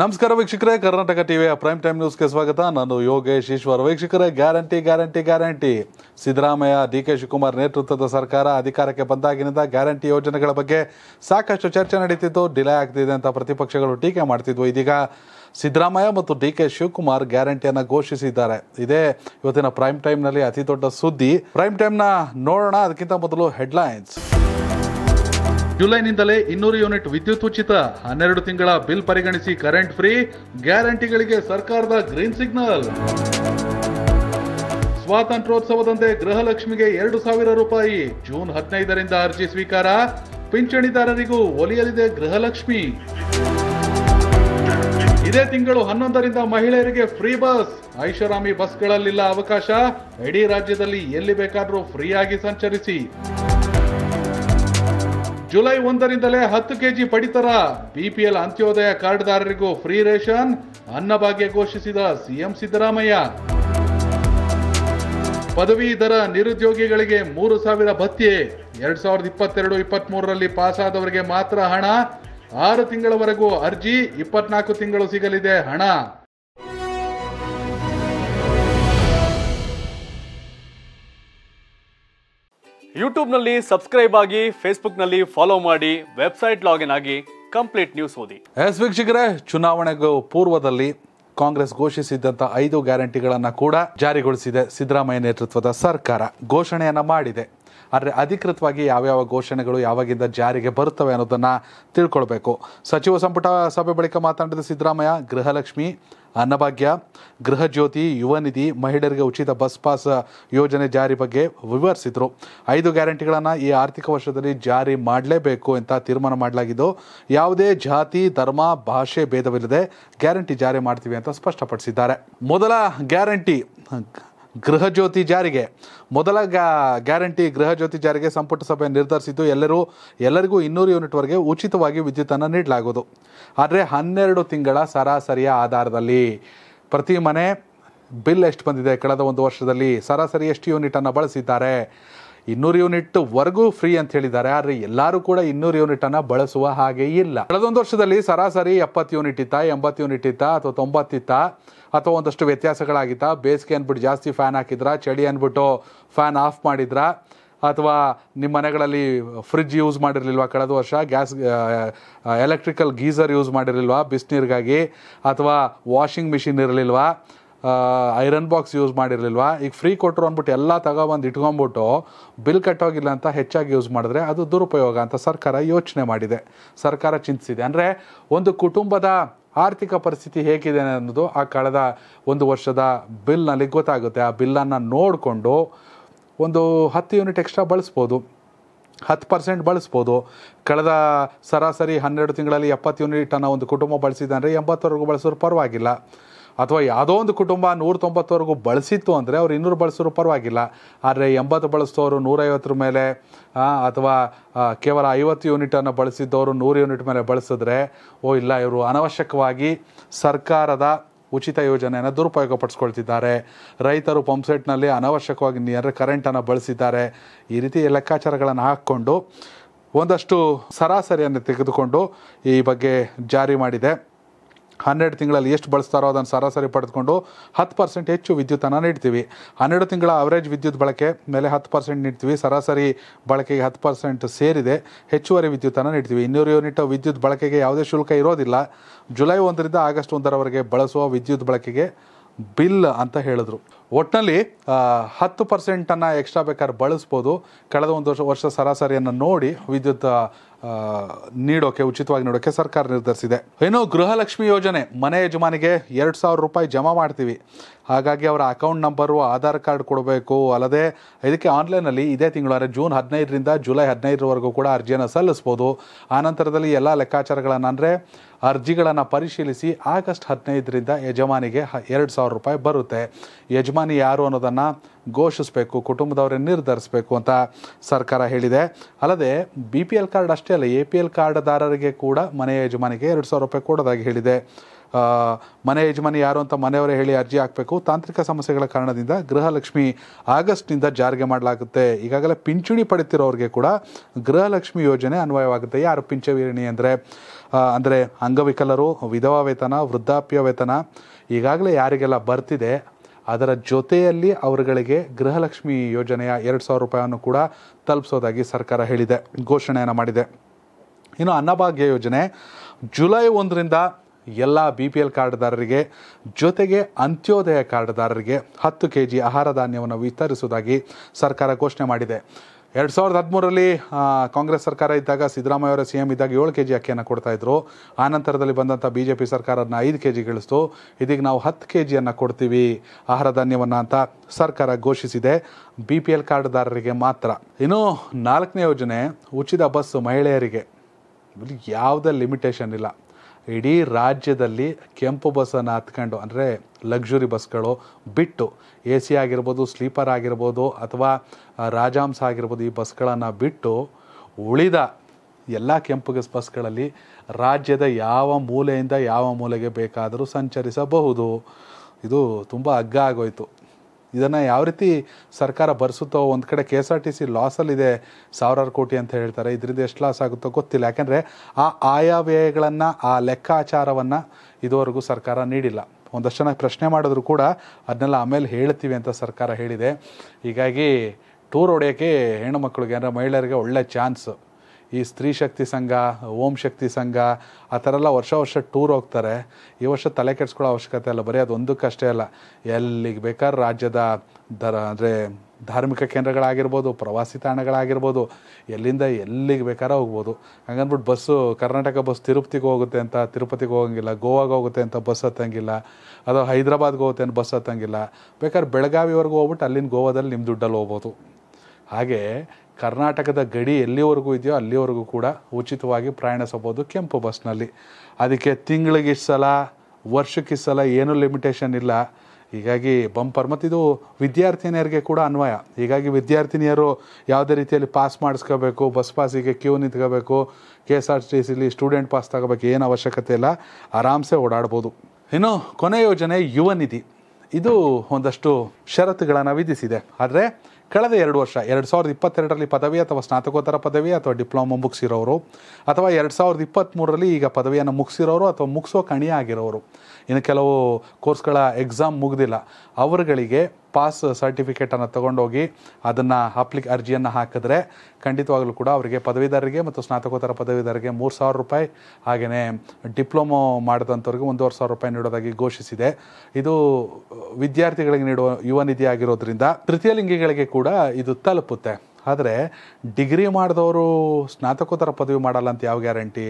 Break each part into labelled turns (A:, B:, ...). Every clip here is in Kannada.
A: ನಮಸ್ಕಾರ ವೀಕ್ಷಕರೇ ಕರ್ನಾಟಕ ಟಿವಿಯ ಪ್ರೈಮ್ ಟೈಮ್ ನ್ಯೂಸ್ಗೆ ಸ್ವಾಗತ ನಾನು ಯೋಗೇಶ್ ಈಶ್ವರ್ ವೀಕ್ಷಕರೇ guarantee guarantee guarantee Siddaramaiah D K Shivakumar ನೇತೃತ್ವದ ಸರ್ಕಾರ ಅಧಿಕಾರಕ್ಕೆ ಬಂದಾಗಿನಿಂದ ಗ್ಯಾರಂಟಿ ಯೋಜನೆಗಳ ಬಗ್ಗೆ ಸಾಕಷ್ಟು ಚರ್ಚೆ ನಡೀತಿತ್ತು ಡಿಲೇ ಆಗ್ತಿದೆ ಅಂತ ಪ್ರತಿಪಕ್ಷಗಳು ಟೀಕೆ ಮಾಡ್ತಿದ್ವು ಇದೀಗ ಸಿದ್ದರಾಮಯ್ಯ ಮತ್ತು ಡಿ ಕೆ ಶಿವಕುಮಾರ್ ಗ್ಯಾರಂಟಿಯನ್ನು ಘೋಷಿಸಿದ್ದಾರೆ ಇದೇ ಇವತ್ತಿನ ಪ್ರೈಮ್ ಟೈಮ್ನಲ್ಲಿ ಅತಿ ದೊಡ್ಡ ಸುದ್ದಿ ಪ್ರೈಮ್ ಟೈಮ್ನ ನೋಡೋಣ ಅದಕ್ಕಿಂತ ಮೊದಲು ಹೆಡ್ಲೈನ್ಸ್ ಜುಲೈನಿಂದಲೇ ಇನ್ನೂರು ಯೂನಿಟ್ ವಿದ್ಯುತ್ ಉಚಿತ ಹನ್ನೆರಡು ತಿಂಗಳ ಬಿಲ್ ಪರಿಗಣಿಸಿ ಕರೆಂಟ್ ಫ್ರೀ ಗ್ಯಾರಂಟಿಗಳಿಗೆ ಸರ್ಕಾರದ ಗ್ರೀನ್ ಸಿಗ್ನಲ್ ಸ್ವಾತಂತ್ರ್ಯೋತ್ಸವದಂತೆ ಗೃಹಲಕ್ಷ್ಮಿಗೆ ಎರಡು ಸಾವಿರ ರೂಪಾಯಿ ಜೂನ್ ಹದಿನೈದರಿಂದ ಅರ್ಜಿ ಸ್ವೀಕಾರ ಪಿಂಚಣಿದಾರರಿಗೂ ಒಲಿಯಲಿದೆ ಗೃಹಲಕ್ಷ್ಮಿ ಇದೇ ತಿಂಗಳು ಹನ್ನೊಂದರಿಂದ ಮಹಿಳೆಯರಿಗೆ ಫ್ರೀ ಬಸ್ ಐಷಾರಾಮಿ ಬಸ್ಗಳಲ್ಲಿಲ್ಲ ಅವಕಾಶ ಇಡೀ ರಾಜ್ಯದಲ್ಲಿ ಎಲ್ಲಿ ಬೇಕಾದರೂ ಫ್ರೀಯಾಗಿ ಸಂಚರಿಸಿ ಜುಲೈ ಒಂದರಿಂದಲೇ ಹತ್ತು ಕೆಜಿ ಪಡಿತರ ಬಿಪಿಎಲ್ ಅಂತ್ಯೋದಯ ಕಾರ್ಡ್ದಾರರಿಗೂ ಫ್ರೀ ರೇಷನ್ ಅನ್ನಭಾಗ್ಯ ಘೋಷಿಸಿದ ಸಿಎಂ ಸಿದ್ದರಾಮಯ್ಯ ಪದವೀಧರ ನಿರುದ್ಯೋಗಿಗಳಿಗೆ ಮೂರು ಸಾವಿರ ಭತ್ಯೆ ಎರಡ್ ಸಾವಿರದ ಇಪ್ಪತ್ತೆರಡು ಇಪ್ಪತ್ತ್ಮೂರರಲ್ಲಿ ಮೂರರಲ್ಲಿ ಆದವರಿಗೆ ಮಾತ್ರ ಹಣ ಆರು ತಿಂಗಳವರೆಗೂ ಅರ್ಜಿ ಇಪ್ಪತ್ನಾಲ್ಕು ತಿಂಗಳು ಸಿಗಲಿದೆ ಹಣ ಯೂಟ್ಯೂಬ್ನಲ್ಲಿ ಸಬ್ಸ್ಕ್ರೈಬ್ ಆಗಿ ಫೇಸ್ಬುಕ್ನಲ್ಲಿ ಫಾಲೋ ಮಾಡಿ ವೆಬ್ಸೈಟ್ ಲಾಗಿನ್ ಆಗಿ ಕಂಪ್ಲೀಟ್ ನ್ಯೂಸ್ ಓದಿ ಎಸ್ ವೀಕ್ಷಕರೇ ಚುನಾವಣೆಗೂ ಪೂರ್ವದಲ್ಲಿ ಕಾಂಗ್ರೆಸ್ ಘೋಷಿಸಿದ್ದಂಥ ಐದು ಗ್ಯಾರಂಟಿಗಳನ್ನು ಕೂಡ ಜಾರಿಗೊಳಿಸಿದೆ ಸಿದ್ದರಾಮಯ್ಯ ನೇತೃತ್ವದ ಸರ್ಕಾರ ಘೋಷಣೆಯನ್ನು ಮಾಡಿದೆ ಆದರೆ ಅಧಿಕೃತವಾಗಿ ಯಾವ್ಯಾವ ಘೋಷಣೆಗಳು ಯಾವಾಗಿಂದ ಜಾರಿಗೆ ಬರುತ್ತವೆ ಅನ್ನೋದನ್ನು ತಿಳ್ಕೊಳ್ಬೇಕು ಸಚಿವ ಸಂಪುಟ ಸಭೆ ಬಳಿಕ ಮಾತನಾಡಿದ ಸಿದ್ದರಾಮಯ್ಯ ಗೃಹಲಕ್ಷ್ಮಿ ಅನ್ನಭಾಗ್ಯ ಗೃಹ ಜ್ಯೋತಿ ಯುವ ನಿಧಿ ಮಹಿಳೆಯರಿಗೆ ಉಚಿತ ಬಸ್ ಪಾಸ್ ಯೋಜನೆ ಜಾರಿ ಬಗ್ಗೆ ವಿವರಿಸಿದರು ಐದು ಗ್ಯಾರಂಟಿಗಳನ್ನು ಈ ಆರ್ಥಿಕ ವರ್ಷದಲ್ಲಿ ಜಾರಿ ಮಾಡಲೇಬೇಕು ಅಂತ ತೀರ್ಮಾನ ಮಾಡಲಾಗಿದ್ದು ಯಾವುದೇ ಜಾತಿ ಧರ್ಮ ಭಾಷೆ ಭೇದವಿಲ್ಲದೆ ಗ್ಯಾರಂಟಿ ಜಾರಿ ಮಾಡ್ತೀವಿ ಅಂತ ಸ್ಪಷ್ಟಪಡಿಸಿದ್ದಾರೆ ಮೊದಲ ಗ್ಯಾರಂಟಿ ಗೃಹಜ್ಯೋತಿ ಜಾರಿಗೆ ಮೊದಲ ಗ್ಯಾ ಗ್ಯಾರಂಟಿ ಗೃಹಜ್ಯೋತಿ ಜಾರಿಗೆ ಸಂಪುಟ ಸಭೆ ನಿರ್ಧರಿಸಿದ್ದು ಎಲ್ಲರೂ ಎಲ್ಲರಿಗೂ ಇನ್ನೂರು ಯೂನಿಟ್ವರೆಗೆ ಉಚಿತವಾಗಿ ವಿದ್ಯುತ್ತನ್ನು ನೀಡಲಾಗುವುದು ಆದರೆ ಹನ್ನೆರಡು ತಿಂಗಳ ಸರಾಸರಿಯ ಆಧಾರದಲ್ಲಿ ಪ್ರತಿ ಮನೆ ಬಿಲ್ ಎಷ್ಟು ಬಂದಿದೆ ಕಳೆದ ಒಂದು ವರ್ಷದಲ್ಲಿ ಸರಾಸರಿ ಎಷ್ಟು ಯೂನಿಟನ್ನು ಬಳಸಿದ್ದಾರೆ ಇನ್ನೂರು ಯೂನಿಟ್ ವರೆಗೂ ಫ್ರೀ ಅಂತ ಹೇಳಿದ್ದಾರೆ ಆದರೆ ಎಲ್ಲರೂ ಕೂಡ ಇನ್ನೂರು ಯೂನಿಟ್ ಅನ್ನ ಬಳಸುವ ಹಾಗೆ ಇಲ್ಲ ಕಳೆದೊಂದು ವರ್ಷದಲ್ಲಿ ಸರಾಸರಿ ಎಪ್ಪತ್ತು ಯೂನಿಟ್ ಇತ್ತ ಎಂಬತ್ತು ಯೂನಿಟ್ ಇತ್ತ ಅಥವಾ ತೊಂಬತ್ತಿತ್ತ ಅಥವಾ ಒಂದಷ್ಟು ವ್ಯತ್ಯಾಸಗಳಾಗಿತ್ತ ಬೇಸಿಗೆ ಅಂದ್ಬಿಟ್ಟು ಜಾಸ್ತಿ ಫ್ಯಾನ್ ಹಾಕಿದ್ರ ಚಳಿ ಅಂದ್ಬಿಟ್ಟು ಫ್ಯಾನ್ ಆಫ್ ಮಾಡಿದ್ರ ಅಥವಾ ನಿಮ್ಮ ಮನೆಗಳಲ್ಲಿ ಫ್ರಿಜ್ ಯೂಸ್ ಮಾಡಿರಲಿಲ್ವಾ ಕಳೆದ ವರ್ಷ ಗ್ಯಾಸ್ ಎಲೆಕ್ಟ್ರಿಕಲ್ ಗೀಸರ್ ಯೂಸ್ ಮಾಡಿರಲಿಲ್ವಾ ಬಿಸಿನೀರಿಗಾಗಿ ಅಥವಾ ವಾಷಿಂಗ್ ಮಿಷಿನ್ ಇರಲಿಲ್ವಾ ಐರನ್ ಬಾಕ್ಸ್ ಯೂಸ್ ಮಾಡಿರಲಿಲ್ವಾ ಈಗ ಫ್ರೀ ಕೊಟ್ಟರು ಅಂದ್ಬಿಟ್ಟು ಎಲ್ಲ ತಗೊಬಂದು ಇಟ್ಕೊಂಬಿಟ್ಟು ಬಿಲ್ ಕಟ್ಟೋಗಿಲ್ಲ ಅಂತ ಹೆಚ್ಚಾಗಿ ಯೂಸ್ ಮಾಡಿದ್ರೆ ಅದು ದುರುಪಯೋಗ ಅಂತ ಸರ್ಕಾರ ಯೋಚನೆ ಮಾಡಿದೆ ಸರ್ಕಾರ ಚಿಂತಿಸಿದೆ ಅಂದರೆ ಒಂದು ಕುಟುಂಬದ ಆರ್ಥಿಕ ಪರಿಸ್ಥಿತಿ ಹೇಗಿದೆ ಅನ್ನೋದು ಆ ಕಳೆದ ಒಂದು ವರ್ಷದ ಬಿಲ್ನಲ್ಲಿ ಗೊತ್ತಾಗುತ್ತೆ ಆ ಬಿಲ್ಲನ್ನು ನೋಡಿಕೊಂಡು ಒಂದು ಹತ್ತು ಯೂನಿಟ್ ಎಕ್ಸ್ಟ್ರಾ ಬಳಸ್ಬೋದು ಹತ್ತು ಪರ್ಸೆಂಟ್ ಬಳಸ್ಬೋದು ಕಳೆದ ಸರಾಸರಿ ಹನ್ನೆರಡು ತಿಂಗಳಲ್ಲಿ ಎಪ್ಪತ್ತು ಯೂನಿಟನ್ನು ಒಂದು ಕುಟುಂಬ ಬಳಸಿದೆ ಅಂದರೆ ಎಂಬತ್ತವರೆಗೂ ಬಳಸೋರು ಪರವಾಗಿಲ್ಲ ಅಥವಾ ಯಾವುದೋ ಒಂದು ಕುಟುಂಬ ನೂರ ತೊಂಬತ್ತವರೆಗೂ ಬಳಸಿತ್ತು ಅಂದರೆ ಅವ್ರು ಇನ್ನೂರು ಬಳಸೋರು ಪರವಾಗಿಲ್ಲ ಆದರೆ ಎಂಬತ್ತು ಬಳಸಿದವರು ನೂರೈವತ್ತರ ಮೇಲೆ ಅಥವಾ ಕೇವಲ ಐವತ್ತು ಯೂನಿಟನ್ನು ಬಳಸಿದ್ದವರು ನೂರು ಯೂನಿಟ್ ಮೇಲೆ ಬಳಸಿದ್ರೆ ಓ ಇಲ್ಲ ಇವರು ಅನವಶ್ಯಕವಾಗಿ ಸರ್ಕಾರದ ಉಚಿತ ಯೋಜನೆಯನ್ನು ದುರುಪಯೋಗ ಪಡಿಸ್ಕೊಳ್ತಿದ್ದಾರೆ ರೈತರು ಪಂಪ್ಸೆಟ್ನಲ್ಲಿ ಅನವಶ್ಯಕವಾಗಿ ನೀರು ಕರೆಂಟನ್ನು ಬಳಸಿದ್ದಾರೆ ಈ ರೀತಿ ಲೆಕ್ಕಾಚಾರಗಳನ್ನು ಹಾಕ್ಕೊಂಡು ಒಂದಷ್ಟು ಸರಾಸರಿಯನ್ನು ತೆಗೆದುಕೊಂಡು ಈ ಬಗ್ಗೆ ಜಾರಿ ಮಾಡಿದೆ ಹನ್ನೆರಡು ತಿಂಗಳಲ್ಲಿ ಎಷ್ಟು ಬಳಸ್ತಾರೋ ಅದನ್ನು ಸರಾಸರಿ ಪಡೆದುಕೊಂಡು ಹತ್ತು ಪರ್ಸೆಂಟ್ ಹೆಚ್ಚು ವಿದ್ಯುತ್ತನ್ನು ನೀಡ್ತೀವಿ ಹನ್ನೆರಡು ತಿಂಗಳ ಅವರೇಜ್ ವಿದ್ಯುತ್ ಬಳಕೆ ಮೇಲೆ ಹತ್ತು ಪರ್ಸೆಂಟ್ ನೀಡ್ತೀವಿ ಸರಾಸರಿ ಬಳಕೆಗೆ ಹತ್ತು ಪರ್ಸೆಂಟ್ ಸೇರಿದೆ ಹೆಚ್ಚುವರಿ ವಿದ್ಯುತ್ತನ್ನು ನೀಡ್ತೀವಿ ಇನ್ನೂರು ಯೂನಿಟ್ ವಿದ್ಯುತ್ ಬಳಕೆಗೆ ಯಾವುದೇ ಶುಲ್ಕ ಇರೋದಿಲ್ಲ ಜುಲೈ ಒಂದರಿಂದ ಆಗಸ್ಟ್ ಒಂದರವರೆಗೆ ಬಳಸುವ ವಿದ್ಯುತ್ ಬಳಕೆಗೆ ಬಿಲ್ ಅಂತ ಹೇಳಿದ್ರು ಒಟ್ಟಿನಲ್ಲಿ ಹತ್ತು ಪರ್ಸೆಂಟನ್ನು ಎಕ್ಸ್ಟ್ರಾ ಬೇಕಾದ್ರೆ ಬಳಸ್ಬೋದು ಕಳೆದ ಒಂದು ವರ್ಷ ವರ್ಷ ಸರಾಸರಿಯನ್ನು ನೋಡಿ ವಿದ್ಯುತ್ ನೀಡೋಕೆ ಉಚಿತವಾಗಿ ನೀಡೋಕೆ ಸರ್ಕಾರ ನಿರ್ಧರಿಸಿದೆ ಏನು ಗೃಹಲಕ್ಷ್ಮಿ ಯೋಜನೆ ಮನೆ ಯಜಮಾನಿಗೆ ಎರಡು ಸಾವಿರ ರೂಪಾಯಿ ಜಮಾ ಮಾಡ್ತೀವಿ ಹಾಗಾಗಿ ಅವರ ಅಕೌಂಟ್ ನಂಬರು ಆಧಾರ್ ಕಾರ್ಡ್ ಕೊಡಬೇಕು ಅಲ್ಲದೆ ಇದಕ್ಕೆ ಆನ್ಲೈನಲ್ಲಿ ಇದೇ ತಿಂಗಳು ಅಂದರೆ ಜೂನ್ ಹದಿನೈದರಿಂದ ಜುಲೈ ಹದಿನೈದರವರೆಗೂ ಕೂಡ ಅರ್ಜಿಯನ್ನು ಸಲ್ಲಿಸ್ಬೋದು ಆನಂತರದಲ್ಲಿ ಎಲ್ಲ ಲೆಕ್ಕಾಚಾರಗಳನ್ನು ಅಂದರೆ ಅರ್ಜಿಗಳನ್ನು ಪರಿಶೀಲಿಸಿ ಆಗಸ್ಟ್ ಹದಿನೈದರಿಂದ ಯಜಮಾನಿಗೆ ಎರಡು ಸಾವಿರ ರೂಪಾಯಿ ಬರುತ್ತೆ ಯಜಮಾನಿ ಯಾರು ಅನ್ನೋದನ್ನು ಘೋಷಿಸಬೇಕು ಕುಟುಂಬದವರೇ ನಿರ್ಧರಿಸಬೇಕು ಅಂತ ಸರ್ಕಾರ ಹೇಳಿದೆ ಅಲ್ಲದೆ ಬಿ ಪಿ ಎಲ್ ಕಾರ್ಡ್ ಅಷ್ಟೇ ಅಲ್ಲ ಎ ಪಿ ಎಲ್ ಕಾರ್ಡ್ದಾರರಿಗೆ ಕೂಡ ಮನೆಯ ಯಜಮಾನಿಗೆ ಎರಡು ಸಾವಿರ ರೂಪಾಯಿ ಕೊಡೋದಾಗಿ ಹೇಳಿದೆ ಮನೆ ಯಜಮಾನಿ ಯಾರು ಅಂತ ಮನೆಯವರೇ ಹೇಳಿ ಅರ್ಜಿ ಹಾಕಬೇಕು ತಾಂತ್ರಿಕ ಸಮಸ್ಯೆಗಳ ಕಾರಣದಿಂದ ಗೃಹಲಕ್ಷ್ಮಿ ಆಗಸ್ಟ್ನಿಂದ ಜಾರಿಗೆ ಮಾಡಲಾಗುತ್ತೆ ಈಗಾಗಲೇ ಪಿಂಚಣಿ ಪಡೆತಿರೋರಿಗೆ ಕೂಡ ಗೃಹಲಕ್ಷ್ಮಿ ಯೋಜನೆ ಅನ್ವಯವಾಗುತ್ತೆ ಯಾರು ಪಿಂಚವೀರಣಿ ಅಂದರೆ ಅಂದರೆ ಅಂಗವಿಕಲರು ವಿಧವಾ ವೇತನ ವೃದ್ಧಾಪ್ಯ ವೇತನ ಈಗಾಗಲೇ ಯಾರಿಗೆಲ್ಲ ಬರ್ತಿದೆ ಅದರ ಜೊತೆಯಲ್ಲಿ ಅವರುಗಳಿಗೆ ಗೃಹಲಕ್ಷ್ಮಿ ಯೋಜನೆಯ ಎರಡು ಸಾವಿರ ರೂಪಾಯಿಯನ್ನು ಕೂಡ ತಲುಪಿಸೋದಾಗಿ ಸರ್ಕಾರ ಹೇಳಿದೆ ಘೋಷಣೆಯನ್ನು ಮಾಡಿದೆ ಇನ್ನು ಅನ್ನಭಾಗ್ಯ ಯೋಜನೆ ಜುಲೈ ಒಂದರಿಂದ ಎಲ್ಲ ಬಿ ಪಿ ಎಲ್ ಕಾರ್ಡ್ದಾರರಿಗೆ ಜೊತೆಗೆ ಅಂತ್ಯೋದಯ ಕಾರ್ಡ್ದಾರರಿಗೆ ಹತ್ತು ಕೆ ಜಿ ಆಹಾರ ಧಾನ್ಯವನ್ನು ವಿತರಿಸುವುದಾಗಿ ಸರ್ಕಾರ ಘೋಷಣೆ ಮಾಡಿದೆ ಎರಡು ಸಾವಿರದ ಹದಿಮೂರಲ್ಲಿ ಕಾಂಗ್ರೆಸ್ ಸರ್ಕಾರ ಇದ್ದಾಗ ಸಿದ್ದರಾಮಯ್ಯ ಅವರ ಸಿ ಎಂ ಇದ್ದಾಗ ಏಳು ಕೆ ಜಿ ಅಕ್ಕಿಯನ್ನು ಇದ್ರು ಆ ನಂತರದಲ್ಲಿ ಬಂದಂಥ ಬಿ ಜೆ ಪಿ ಸರ್ಕಾರ ಐದು ಕೆ ಜಿಗಿಳಿಸ್ತು ಇದೀಗ ನಾವು ಹತ್ತು ಕೆ ಜಿಯನ್ನು ಕೊಡ್ತೀವಿ ಆಹಾರ ಧಾನ್ಯವನ್ನು ಅಂತ ಸರ್ಕಾರ ಘೋಷಿಸಿದೆ ಬಿ ಪಿ ಎಲ್ ಕಾರ್ಡ್ದಾರರಿಗೆ ಮಾತ್ರ ಇನ್ನು ನಾಲ್ಕನೇ ಯೋಜನೆ ಉಚಿತ ಬಸ್ ಮಹಿಳೆಯರಿಗೆ ಯಾವುದೇ ಲಿಮಿಟೇಷನ್ ಇಲ್ಲ ಇಡೀ ರಾಜ್ಯದಲ್ಲಿ ಕೆಂಪು ಬಸ್ಸನ್ನು ಹತ್ಕೊಂಡು ಅಂದರೆ ಲಕ್ಷುರಿ ಬಸ್ಗಳು ಬಿಟ್ಟು ಎ ಸಿ ಆಗಿರ್ಬೋದು ಸ್ಲೀಪರ್ ಆಗಿರ್ಬೋದು ಅಥವಾ ರಾಜಾಂಸ ಆಗಿರ್ಬೋದು ಈ ಬಸ್ಗಳನ್ನು ಬಿಟ್ಟು ಉಳಿದ ಎಲ್ಲ ಕೆಂಪು ಬಸ್ಗಳಲ್ಲಿ ರಾಜ್ಯದ ಯಾವ ಮೂಲೆಯಿಂದ ಯಾವ ಮೂಲೆಗೆ ಬೇಕಾದರೂ ಸಂಚರಿಸಬಹುದು ಇದು ತುಂಬ ಅಗ್ಗ ಆಗೋಯಿತು ಇದನ್ನು ಯಾವ ರೀತಿ ಸರ್ಕಾರ ಭರಿಸುತ್ತೋ ಒಂದು ಕಡೆ K S R T C ಲಾಸಲ್ಲಿದೆ ಸಾವಿರಾರು ಕೋಟಿ ಅಂತ ಹೇಳ್ತಾರೆ ಇದರಿಂದ ಎಷ್ಟು ಲಾಸ್ ಆಗುತ್ತೋ ಗೊತ್ತಿಲ್ಲ ಯಾಕೆಂದರೆ ಆ ಆಯವ್ಯಯಗಳನ್ನು ಆ ಲೆಕ್ಕಾಚಾರವನ್ನು ಇದುವರೆಗೂ ಸರ್ಕಾರ ನೀಡಿಲ್ಲ ಒಂದಷ್ಟು ಜನ ಪ್ರಶ್ನೆ ಮಾಡಿದ್ರು ಕೂಡ ಅದನ್ನೆಲ್ಲ ಆಮೇಲೆ ಹೇಳ್ತೀವಿ ಅಂತ ಸರ್ಕಾರ ಹೇಳಿದೆ ಹೀಗಾಗಿ ಟೂರ್ ಹೊಡೆಯೋಕ್ಕೆ ಹೆಣ್ಣು ಮಕ್ಕಳಿಗೆ ಅಂದರೆ ಮಹಿಳೆಯರಿಗೆ ಒಳ್ಳೆ ಚಾನ್ಸ್ ಈ ಸ್ತ್ರೀ ಶಕ್ತಿ ಸಂಘ ಓಂ ಶಕ್ತಿ ಸಂಘ ಆ ಥರ ಎಲ್ಲ ವರ್ಷ ವರ್ಷ ಟೂರ್ ಹೋಗ್ತಾರೆ ಈ ವರ್ಷ ತಲೆ ಕೆಡ್ಸ್ಕೊಳ್ಳೋ ಅವಶ್ಯಕತೆ ಅಲ್ಲ ಬರೀ ಅಷ್ಟೇ ಅಲ್ಲ ಎಲ್ಲಿಗೆ ಬೇಕಾದ್ರೆ ರಾಜ್ಯದ ದರ ಅಂದರೆ ಧಾರ್ಮಿಕ ಕೇಂದ್ರಗಳಾಗಿರ್ಬೋದು ಪ್ರವಾಸಿ ತಾಣಗಳಾಗಿರ್ಬೋದು ಎಲ್ಲಿಂದ ಎಲ್ಲಿಗೆ ಬೇಕಾದ್ರೂ ಹೋಗ್ಬೋದು ಹಂಗಂದ್ಬಿಟ್ಟು ಬಸ್ಸು ಕರ್ನಾಟಕ ಬಸ್ ತಿರುಪತಿಗೆ ಹೋಗುತ್ತೆ ಅಂತ ತಿರುಪತಿಗೆ ಹೋಗಂಗಿಲ್ಲ ಗೋವಾಗೆ ಹೋಗುತ್ತೆ ಅಂತ ಬಸ್ ಹತ್ತಂಗಿಲ್ಲ ಅಥವಾ ಹೈದ್ರಾಬಾದ್ಗೆ ಹೋಗುತ್ತೆ ಅಂತ ಬಸ್ ಹತ್ತಂಗಿಲ್ಲ ಬೇಕಾದ್ರೆ ಬೆಳಗಾವಿವರೆಗೂ ಹೋಗ್ಬಿಟ್ಟು ಅಲ್ಲಿಂದ ಗೋವಾದಲ್ಲಿ ನಿಮ್ಮ ದುಡ್ಡಲ್ಲಿ ಹೋಗ್ಬೋದು ಹಾಗೆ ಕರ್ನಾಟಕದ ಗಡಿ ಎಲ್ಲಿವರೆಗೂ ಇದೆಯೋ ಅಲ್ಲಿವರೆಗೂ ಕೂಡ ಉಚಿತವಾಗಿ ಪ್ರಯಾಣಿಸಬಹುದು ಕೆಂಪು ಬಸ್ನಲ್ಲಿ ಅದಕ್ಕೆ ತಿಂಗಳಿಗೆ ಇಷ್ಟು ಸಲ ವರ್ಷಕ್ಕೆ ಸಲ ಏನೂ ಲಿಮಿಟೇಷನ್ ಇಲ್ಲ ಹೀಗಾಗಿ ಬಂಪರ್ ಮತ್ತು ಇದು ವಿದ್ಯಾರ್ಥಿನಿಯರಿಗೆ ಕೂಡ ಅನ್ವಯ ಹೀಗಾಗಿ ವಿದ್ಯಾರ್ಥಿನಿಯರು ಯಾವುದೇ ರೀತಿಯಲ್ಲಿ ಪಾಸ್ ಮಾಡಿಸ್ಕೋಬೇಕು ಬಸ್ ಪಾಸಿಗೆ ಕ್ಯೂ ನಿಂತ್ಕೋಬೇಕು ಕೆ ಎಸ್ ಆರ್ ಟಿ ಸಿಲಿ ಸ್ಟೂಡೆಂಟ್ ಪಾಸ್ ತಗೋಬೇಕು ಏನು ಅವಶ್ಯಕತೆ ಇಲ್ಲ ಆರಾಮ್ಸೆ ಓಡಾಡ್ಬೋದು ಇನ್ನು ಕೊನೆ ಯೋಜನೆ ಯುವ ನಿಧಿ ಇದು ಒಂದಷ್ಟು ಷರತ್ತುಗಳನ್ನು ವಿಧಿಸಿದೆ ಆದರೆ ಕಳೆದ ಎರಡು ವರ್ಷ ಎರಡು ಸಾವಿರದ ಇಪ್ಪತ್ತೆರಡರಲ್ಲಿ ಪದವಿ ಅಥವಾ ಸ್ನಾತಕೋತ್ತರ ಪದವಿ ಅಥವಾ ಡಿಪ್ಲೊಮಾ ಮುಗಿಸಿರೋರು ಅಥವಾ ಎರಡು ಸಾವಿರದ ಇಪ್ಪತ್ತ್ಮೂರರಲ್ಲಿ ಈಗ ಪದವಿಯನ್ನು ಮುಗಿಸಿರೋರು ಅಥವಾ ಮುಗಿಸೋ ಕಣಿಯಾಗಿರೋರು ಇನ್ನು ಕೆಲವು ಕೋರ್ಸ್ಗಳ ಎಕ್ಸಾಮ್ ಮುಗ್ದಿಲ್ಲ ಅವರುಗಳಿಗೆ ಪಾಸ್ ಸರ್ಟಿಫಿಕೇಟನ್ನು ತಗೊಂಡೋಗಿ ಅದನ್ನು ಅಪ್ಲಿಕ್ ಅರ್ಜಿಯನ್ನು ಹಾಕಿದ್ರೆ ಖಂಡಿತವಾಗಲೂ ಕೂಡ ಅವರಿಗೆ ಪದವೀಧರರಿಗೆ ಮತ್ತು ಸ್ನಾತಕೋತ್ತರ ಪದವೀಧರರಿಗೆ ಮೂರು ಸಾವಿರ ರೂಪಾಯಿ ಹಾಗೆಯೇ ಡಿಪ್ಲೊಮೊ ಮಾಡಿದಂಥವ್ರಿಗೆ ಒಂದೂವರೆ ಸಾವಿರ ರೂಪಾಯಿ ನೀಡೋದಾಗಿ ಘೋಷಿಸಿದೆ ಇದು ವಿದ್ಯಾರ್ಥಿಗಳಿಗೆ ನೀಡುವ ಯುವ ನಿಧಿ ಆಗಿರೋದ್ರಿಂದ ತೃತೀಯ ಲಿಂಗಿಗಳಿಗೆ ಕೂಡ ಇದು ತಲುಪುತ್ತೆ ಆದರೆ ಡಿಗ್ರಿ ಮಾಡಿದವರು ಸ್ನಾತಕೋತ್ತರ ಪದವಿ ಮಾಡಲ್ಲ ಅಂತ ಯಾವ ಗ್ಯಾರಂಟಿ